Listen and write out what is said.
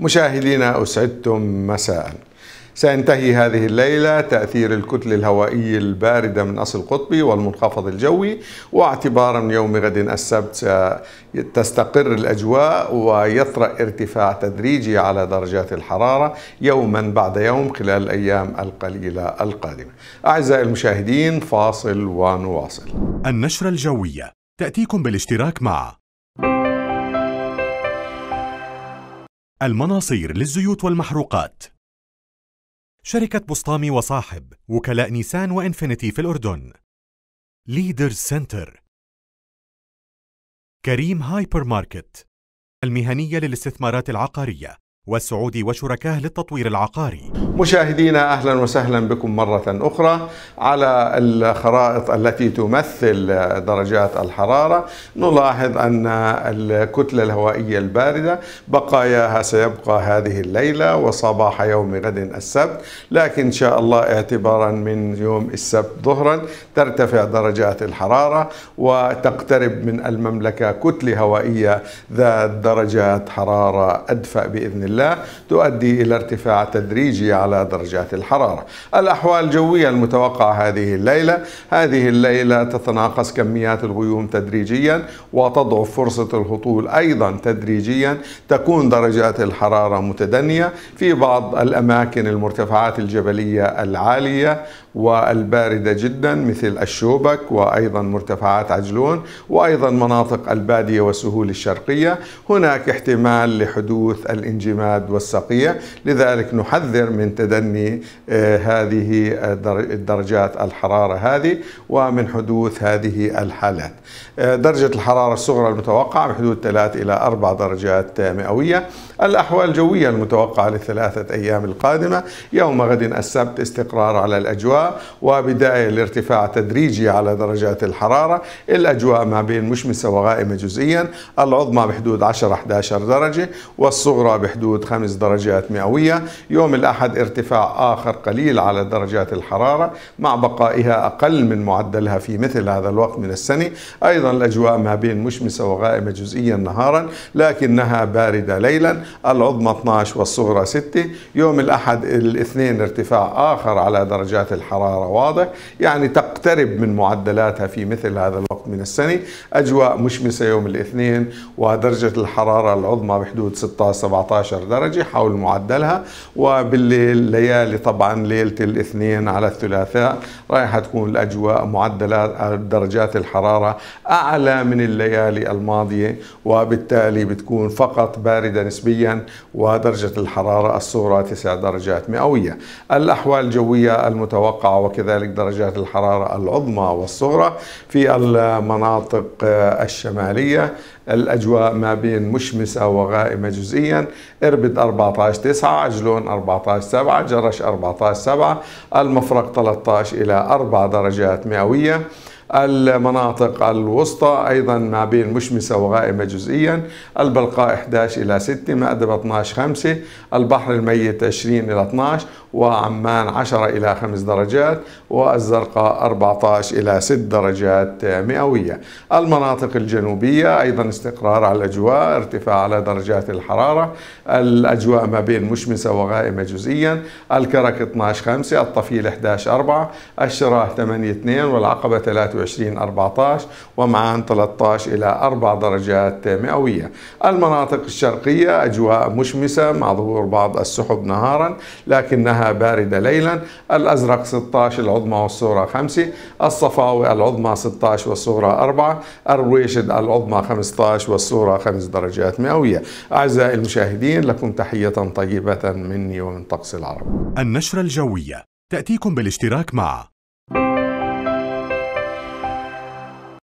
مشاهدينا أسعدتم مساء سينتهي هذه الليلة تأثير الكتل الهوائي الباردة من أصل قطبي والمنخفض الجوي واعتبارا من يوم غد السبت تستقر الأجواء ويطرأ ارتفاع تدريجي على درجات الحرارة يوما بعد يوم خلال الأيام القليلة القادمة أعزائي المشاهدين فاصل ونواصل النشرة الجوية تأتيكم بالاشتراك مع المناصير للزيوت والمحروقات شركة بسطامي وصاحب وكلاء نيسان وإنفينيتي في الأردن ليدر سنتر كريم هايبر ماركت المهنية للاستثمارات العقارية والسعود وشركاه للتطوير العقاري مشاهدينا أهلا وسهلا بكم مرة أخرى على الخرائط التي تمثل درجات الحرارة نلاحظ أن الكتلة الهوائية الباردة بقاياها سيبقى هذه الليلة وصباح يوم غد السبت لكن إن شاء الله اعتبارا من يوم السبت ظهرا ترتفع درجات الحرارة وتقترب من المملكة كتلة هوائية ذات درجات حرارة أدفأ بإذن الله الله تؤدي إلى ارتفاع تدريجي على درجات الحرارة الأحوال الجوية المتوقعة هذه الليلة هذه الليلة تتناقص كميات الغيوم تدريجيا وتضعف فرصة الهطول أيضا تدريجيا تكون درجات الحرارة متدنية في بعض الأماكن المرتفعات الجبلية العالية والباردة جدا مثل الشوبك وأيضا مرتفعات عجلون وأيضا مناطق البادية والسهول الشرقية هناك احتمال لحدوث الانجماد والعماد والسقيع لذلك نحذر من تدني آه، هذه الدرجات الحرارة هذه ومن حدوث هذه الحالات آه، درجة الحرارة الصغرى المتوقعة بحدود 3 إلى 4 درجات مئوية الأحوال الجوية المتوقعة لثلاثة أيام القادمة يوم غد السبت استقرار على الأجواء وبداية لارتفاع تدريجي على درجات الحرارة الأجواء ما بين مشمسة وغائمة جزئيا العظمى بحدود 10-11 درجة والصغرى بحدود بحدود خمس درجات مئوية يوم الأحد ارتفاع آخر قليل على درجات الحرارة مع بقائها أقل من معدلها في مثل هذا الوقت من السنة أيضا الأجواء ما بين مشمسة وغائمة جزئيا نهارا لكنها باردة ليلا العظمى 12 والصغرى 6 يوم الأحد الاثنين ارتفاع آخر على درجات الحرارة واضح يعني تقترب من معدلاتها في مثل هذا الوقت من السنة أجواء مشمسة يوم الاثنين ودرجة الحرارة العظمى بحدود 16 17 12 درجة حول معدلها وبالليل ليالي طبعا ليلة الاثنين على الثلاثاء رايحة تكون الأجواء معدلات درجات الحرارة أعلى من الليالي الماضية وبالتالي بتكون فقط باردة نسبيا ودرجة الحرارة الصغرى 9 درجات مئوية الأحوال الجوية المتوقعة وكذلك درجات الحرارة العظمى والصغرى في المناطق الشمالية الأجواء ما بين مشمسة وغائمة جزئيا إربد 14 9 عجلون 14 7 جرش 14 7 المفرق 13 إلى 4 درجات مئوية المناطق الوسطى أيضا ما بين مشمسة وغائمة جزئيا البلقاء 11 إلى 6 مأدبة 12 5 البحر الميت 20 إلى 12 وعمان 10 إلى 5 درجات والزرقاء 14 إلى 6 درجات مئوية المناطق الجنوبية أيضا استقرار على الأجواء ارتفاع على درجات الحرارة الأجواء ما بين مشمسة وغائمة جزئيا الكرك 12 5 الطفيل 11 4 الشراه 8 2 والعقبة 3 2014 ومعا 13 إلى 4 درجات مئوية المناطق الشرقية أجواء مشمسة مع ظهور بعض السحب نهارا لكنها باردة ليلا الأزرق 16 العظمى والصورة 5 الصفاوي العظمى 16 والصورة 4 الرويشد العظمى 15 والصورة 5 درجات مئوية أعزائي المشاهدين لكم تحية طيبة مني ومن طقس العرب النشرة الجوية تأتيكم بالاشتراك مع